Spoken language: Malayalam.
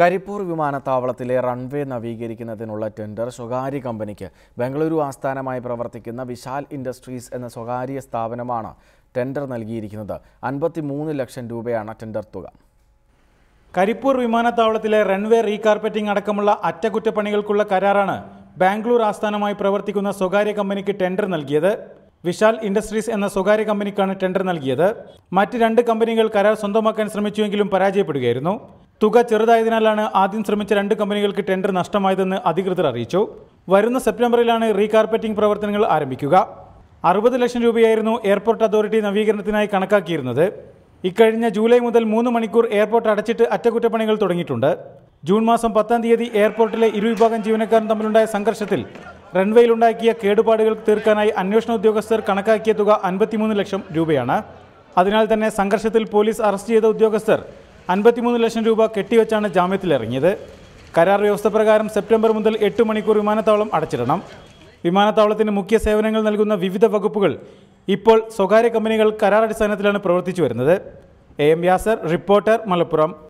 കരിപ്പൂർ വിമാനത്താവളത്തിലെ റൺവേ നവീകരിക്കുന്നതിനുള്ള ടെൻഡർ സ്വകാര്യ കമ്പനിക്ക് ബംഗളൂരു ആസ്ഥാനമായി പ്രവർത്തിക്കുന്ന വിശാൽ ഇൻഡസ്ട്രീസ് എന്ന സ്വകാര്യ സ്ഥാപനമാണ് ടെൻഡർ നൽകിയിരിക്കുന്നത് അൻപത്തിമൂന്ന് ലക്ഷം രൂപയാണ് ടെൻഡർ തുക കരിപ്പൂർ വിമാനത്താവളത്തിലെ റൺവേ റീകാർപ്പറ്റിംഗ് അടക്കമുള്ള അറ്റകുറ്റപ്പണികൾക്കുള്ള കരാറാണ് ബാംഗ്ലൂർ ആസ്ഥാനമായി പ്രവർത്തിക്കുന്ന സ്വകാര്യ കമ്പനിക്ക് ടെൻഡർ നൽകിയത് വിശാൽ ഇൻഡസ്ട്രീസ് എന്ന സ്വകാര്യ കമ്പനിക്കാണ് ടെൻഡർ നൽകിയത് മറ്റ് രണ്ട് കമ്പനികൾ കരാർ സ്വന്തമാക്കാൻ ശ്രമിച്ചുവെങ്കിലും പരാജയപ്പെടുകയായിരുന്നു തുക ചെറുതായതിനാലാണ് ആദ്യം ശ്രമിച്ച രണ്ട് കമ്പനികൾക്ക് ടെൻഡർ നഷ്ടമായതെന്ന് അധികൃതർ അറിയിച്ചു വരുന്ന സെപ്റ്റംബറിലാണ് റീകാർപ്പറ്റിംഗ് പ്രവർത്തനങ്ങൾ ആരംഭിക്കുക അറുപത് ലക്ഷം രൂപയായിരുന്നു എയർപോർട്ട് അതോറിറ്റി നവീകരണത്തിനായി കണക്കാക്കിയിരുന്നത് ഇക്കഴിഞ്ഞ ജൂലൈ മുതൽ മൂന്ന് മണിക്കൂർ എയർപോർട്ട് അടച്ചിട്ട് അറ്റകുറ്റപ്പണികൾ തുടങ്ങിയിട്ടുണ്ട് ജൂൺ മാസം പത്താം തീയതി എയർപോർട്ടിലെ ഇരുവിഭാഗം ജീവനക്കാരും തമ്മിലുണ്ടായ സംഘർഷത്തിൽ റൺവേയിലുണ്ടാക്കിയ കേടുപാടുകൾ തീർക്കാനായി അന്വേഷണ ഉദ്യോഗസ്ഥർ കണക്കാക്കിയ തുക അൻപത്തിമൂന്ന് ലക്ഷം രൂപയാണ് അതിനാൽ തന്നെ സംഘർഷത്തിൽ പോലീസ് അറസ്റ്റ് ചെയ്ത ഉദ്യോഗസ്ഥർ അൻപത്തിമൂന്ന് ലക്ഷം രൂപ കെട്ടിവെച്ചാണ് ജാമ്യത്തിലിറങ്ങിയത് കരാർ വ്യവസ്ഥ പ്രകാരം സെപ്റ്റംബർ മുതൽ എട്ട് മണിക്കൂർ വിമാനത്താവളം അടച്ചിടണം വിമാനത്താവളത്തിന് മുഖ്യ സേവനങ്ങൾ നൽകുന്ന വിവിധ വകുപ്പുകൾ ഇപ്പോൾ സ്വകാര്യ കമ്പനികൾ കരാറടിസ്ഥാനത്തിലാണ് പ്രവർത്തിച്ചു വരുന്നത് A M Yasar reporter Malappuram